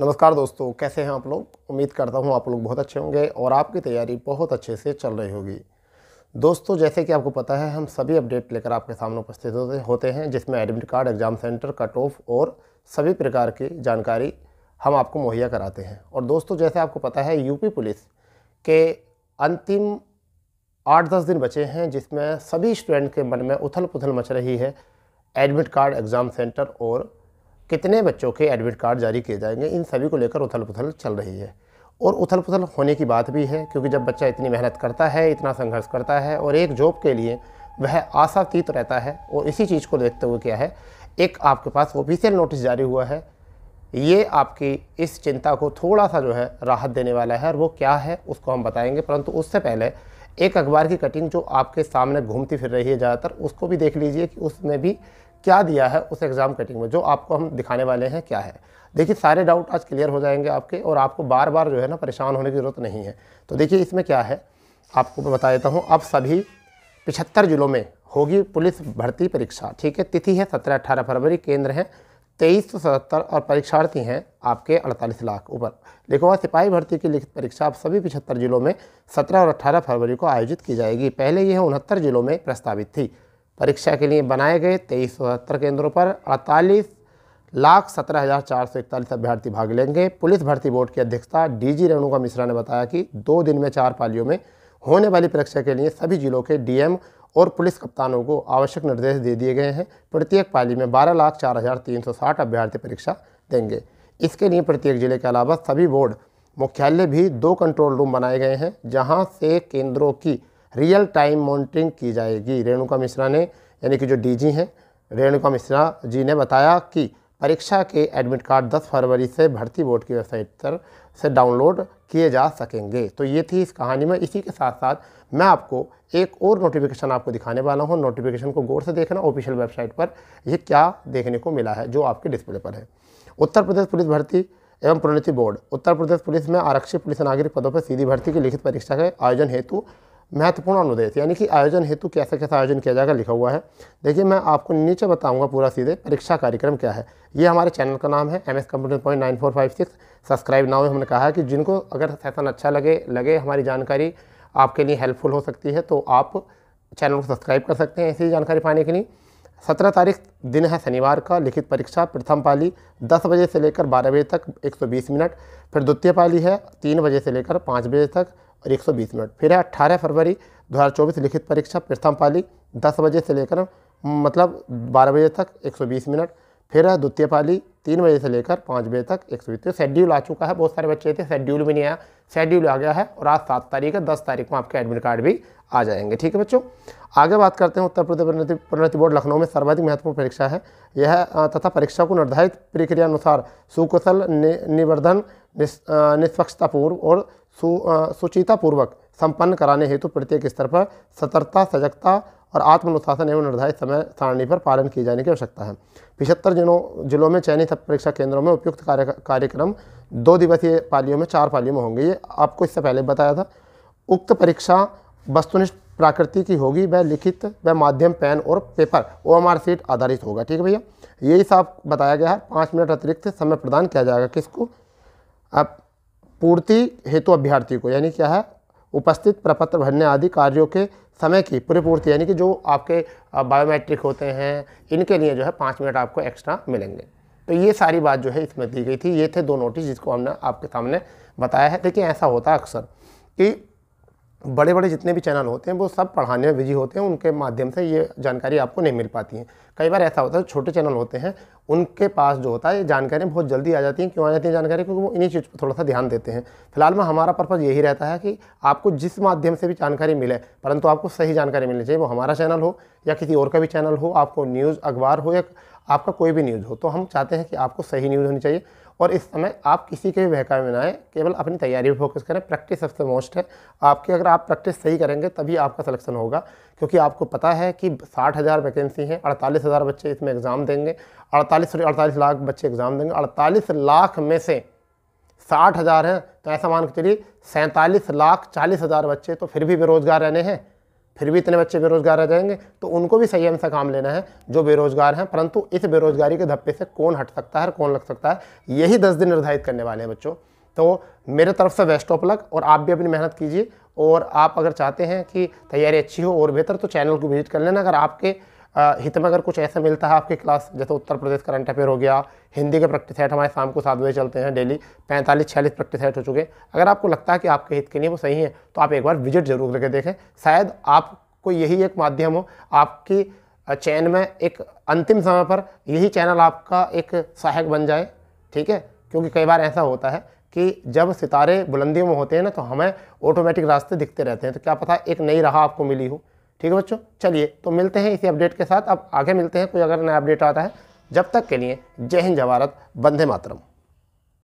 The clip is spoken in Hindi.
नमस्कार दोस्तों कैसे हैं आप लोग उम्मीद करता हूं आप लोग बहुत अच्छे होंगे और आपकी तैयारी बहुत अच्छे से चल रही होगी दोस्तों जैसे कि आपको पता है हम सभी अपडेट लेकर आपके सामने उपस्थित होते हैं जिसमें admit card exam centre cut off और सभी प्रकार की जानकारी हम आपको मुहैया कराते हैं और दोस्तों जैसे आपको पता है यूपी पुलिस के अंतिम आठ दस दिन बचे हैं जिसमें सभी स्टूडेंट के मन में उथल पुथल मच रही है एडमिट कार्ड एग्ज़ाम सेंटर और कितने बच्चों के एडमिट कार्ड जारी किए जाएंगे इन सभी को लेकर उथल पुथल चल रही है और उथल पुथल होने की बात भी है क्योंकि जब बच्चा इतनी मेहनत करता है इतना संघर्ष करता है और एक जॉब के लिए वह आशातीत रहता है और इसी चीज़ को देखते हुए क्या है एक आपके पास ऑफिशियल नोटिस जारी हुआ है ये आपकी इस चिंता को थोड़ा सा जो है राहत देने वाला है और वो क्या है उसको हम बताएंगे परंतु उससे पहले एक अखबार की कटिंग जो आपके सामने घूमती फिर रही है ज़्यादातर उसको भी देख लीजिए कि उसमें भी क्या दिया है उस एग्ज़ाम कटिंग में जो आपको हम दिखाने वाले हैं क्या है देखिए सारे डाउट आज क्लियर हो जाएंगे आपके और आपको बार बार जो है ना परेशान होने की ज़रूरत नहीं है तो देखिए इसमें क्या है आपको मैं बता देता हूँ अब सभी पिछहत्तर जिलों में होगी पुलिस भर्ती परीक्षा ठीक है तिथि है सत्रह अट्ठारह फरवरी केंद्र हैं तेईस सौ सतहत्तर और परीक्षार्थी हैं आपके अड़तालीस लाख ऊपर देखो हुआ सिपाही भर्ती की लिखित परीक्षा आप सभी पिछहत्तर जिलों में सत्रह और अट्ठारह फरवरी को आयोजित की जाएगी पहले यह उनहत्तर जिलों में प्रस्तावित थी परीक्षा के लिए बनाए गए तेईस केंद्रों पर अड़तालीस लाख सत्रह हज़ार चार सौ इकतालीस अभ्यर्थी भाग लेंगे पुलिस भर्ती बोर्ड की अध्यक्षता डीजी रेणुका मिश्रा ने बताया कि दो दिन में चार पालियों में होने वाली परीक्षा के लिए सभी जिलों के डीएम और पुलिस कप्तानों को आवश्यक निर्देश दे दिए गए हैं प्रत्येक पाली में बारह लाख चार हज़ार तीन सौ साठ अभ्यर्थी परीक्षा देंगे इसके लिए प्रत्येक जिले के अलावा सभी बोर्ड मुख्यालय भी दो कंट्रोल रूम बनाए गए हैं जहाँ से केंद्रों की रियल टाइम मॉनिटरिंग की जाएगी रेणुका मिश्रा ने यानी कि जो डीजी हैं रेणुका मिश्रा जी ने बताया कि परीक्षा के एडमिट कार्ड 10 फरवरी से भर्ती बोर्ड की वेबसाइट पर से डाउनलोड किए जा सकेंगे तो ये थी इस कहानी में इसी के साथ साथ मैं आपको एक और नोटिफिकेशन आपको दिखाने वाला हूँ नोटिफिकेशन को गौर से देखना ऑफिशियल वेबसाइट पर यह क्या देखने को मिला है जो आपके डिस्प्ले पर है उत्तर प्रदेश पुलिस भर्ती एवं प्रोन्नति बोर्ड उत्तर प्रदेश पुलिस में आरक्षित पुलिस नागरिक पदों पर सीधी भर्ती की लिखित परीक्षा के आयोजन हेतु महत्वपूर्ण अनुदेश यानी कि आयोजन हेतु कैसे कैसे आयोजन किया जाएगा लिखा हुआ है देखिए मैं आपको नीचे बताऊंगा पूरा सीधे परीक्षा कार्यक्रम क्या है ये हमारे चैनल का नाम है M S computer point nine four five six subscribe now हमने कहा है कि जिनको अगर सेशन अच्छा लगे लगे हमारी जानकारी आपके लिए हेल्पफुल हो सकती है तो आप चैनल को सब्सक्राइब कर सकते हैं ऐसी जानकारी पाने के लिए सत्रह तारीख दिन है शनिवार का लिखित परीक्षा प्रथम पाली दस बजे से लेकर बारह बजे तक एक सौ बीस मिनट फिर द्वितीय पाली है तीन बजे से लेकर पाँच बजे तक और 120 मिनट फिर है अट्ठारह फरवरी 2024 लिखित परीक्षा प्रथम पाली दस बजे से लेकर मतलब बारह बजे तक 120 मिनट फिर है द्वितीय पाली तीन बजे से लेकर पाँच बजे तक एक सौ बीस शेड्यूल आ चुका है बहुत सारे बच्चे थे शेड्यूल भी नहीं आया शेड्यूल आ गया है और आज सात तारीख है दस तारीख को आपके एडमिट कार्ड भी आ जाएंगे ठीक है बच्चों आगे बात करते हैं उत्तर प्रदेश प्रणति बोर्ड लखनऊ में सर्वाधिक महत्वपूर्ण परीक्षा है यह तथा परीक्षा को निर्धारित प्रक्रिया अनुसार सुकुशल निवर्धन निष्पक्षतापूर्व और सुचितापूर्वक संपन्न कराने हेतु प्रत्येक स्तर पर सतर्कता सजगता और आत्मनुशासन एवं निर्धारित समय सारणी पर पालन किए जाने की आवश्यकता है पिछहत्तर जिलों जिलों में चयनित परीक्षा केंद्रों में उपयुक्त कार्य कार्यक्रम दो दिवसीय पालियों में चार पालियों में होंगे ये आपको इससे पहले बताया था उक्त परीक्षा वस्तुनिष्ठ प्राकृति की होगी वह लिखित वह माध्यम पेन और paper O M R sheet आधारित होगा ठीक है भैया यही साफ बताया गया है पाँच मिनट अतिरिक्त समय प्रदान किया जाएगा किसको आप पूर्ति हेतु अभ्यर्थी को यानी क्या है उपस्थित प्रपत्र भरने आदि कार्यों के समय की पूर्ति यानी कि जो आपके बायोमेट्रिक होते हैं इनके लिए जो है पाँच मिनट आपको एक्स्ट्रा मिलेंगे तो ये सारी बात जो है इसमें दी गई थी ये थे दो नोटिस जिसको हमने आपके सामने बताया है देखिए ऐसा होता है अक्सर कि बड़े बड़े जितने भी चैनल होते हैं वो सब पढ़ाने में बिजी होते हैं उनके माध्यम से ये जानकारी आपको नहीं मिल पाती है कई बार ऐसा होता है छोटे चैनल होते हैं उनके पास जो होता है ये जानकारी बहुत जल्दी आ जाती हैं क्यों आ जाती है जानकारी क्योंकि वो इन्हीं चीज़ पर थोड़ा सा ध्यान देते हैं फिलहाल में हमारा पर्पज़ यही रहता है कि आपको जिस माध्यम से भी जानकारी मिले परंतु आपको सही जानकारी मिलनी चाहिए वो हमारा चैनल हो या किसी और का भी चैनल हो आपको न्यूज़ अखबार हो या आपका कोई भी न्यूज़ हो तो हम चाहते हैं कि आपको सही न्यूज़ होनी चाहिए और इस समय आप किसी के भी बहकावे में ना आए केवल अपनी तैयारी पर फोकस करें प्रैक्टिस सबसे मोस्ट है आपकी अगर आप प्रैक्टिस सही करेंगे तभी आपका सलेक्शन होगा क्योंकि आपको पता है कि साठ हज़ार वैकेंसी हैं अड़तालीस हज़ार बच्चे इसमें एग्ज़ाम देंगे अड़तालीस सॉरी अड़तालीस लाख बच्चे एग्ज़ाम देंगे अड़तालीस लाख में से साठ हज़ार हैं तो ऐसा मान के चलिए सैंतालीस लाख चालीस हज़ार बच्चे तो फिर भी बेरोज़गार रहने हैं फिर भी इतने बच्चे बेरोजगार रह जाएंगे तो उनको भी संयम से काम लेना है जो बेरोजगार हैं परंतु इस बेरोजगारी के धप्पे से कौन हट सकता है और कौन लग सकता है यही दस दिन निर्धारित करने वाले हैं बच्चों तो मेरे तरफ से बेस्ट ऑफ लक और आप भी अपनी मेहनत कीजिए और आप अगर चाहते हैं कि तैयारी अच्छी हो और बेहतर तो चैनल को विजिट कर लेना अगर आपके हित में अगर कुछ ऐसा मिलता है आपकी क्लास जैसे उत्तर प्रदेश करंट अफेयर हो गया हिंदी के प्रैक्टिस सेट हमारे शाम को सात बजे चलते हैं डेली पैंतालीस छियालीस प्रैक्टिस सेट हो चुके अगर आपको लगता है कि आपके हित के लिए वो सही है तो आप एक बार विजिट जरूर करके देखें शायद आपको यही एक माध्यम हो आपकी चैन में एक अंतिम समय पर यही चैनल आपका एक सहायक बन जाए ठीक है क्योंकि कई बार ऐसा होता है कि जब सितारे बुलंदियों में होते हैं ना तो हमें ऑटोमेटिक रास्ते दिखते रहते हैं तो क्या पता एक नई राह आपको मिली हो ठीक है बच्चों चलिए तो मिलते हैं इसी अपडेट के साथ अब आगे मिलते हैं कोई अगर नया अपडेट आता है जब तक के लिए जय हिंद जवारत वंदे मातरम